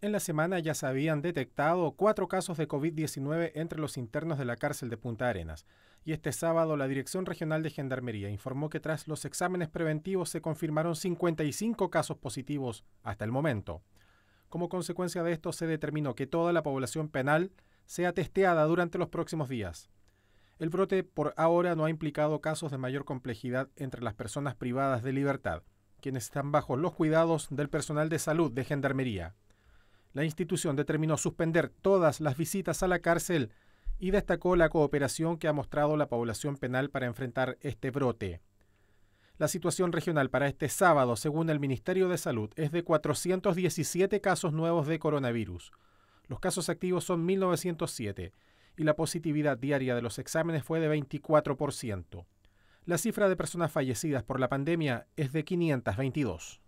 En la semana ya se habían detectado cuatro casos de COVID-19 entre los internos de la cárcel de Punta Arenas. Y este sábado la Dirección Regional de Gendarmería informó que tras los exámenes preventivos se confirmaron 55 casos positivos hasta el momento. Como consecuencia de esto se determinó que toda la población penal sea testeada durante los próximos días. El brote por ahora no ha implicado casos de mayor complejidad entre las personas privadas de libertad, quienes están bajo los cuidados del personal de salud de Gendarmería. La institución determinó suspender todas las visitas a la cárcel y destacó la cooperación que ha mostrado la población penal para enfrentar este brote. La situación regional para este sábado, según el Ministerio de Salud, es de 417 casos nuevos de coronavirus. Los casos activos son 1.907 y la positividad diaria de los exámenes fue de 24%. La cifra de personas fallecidas por la pandemia es de 522.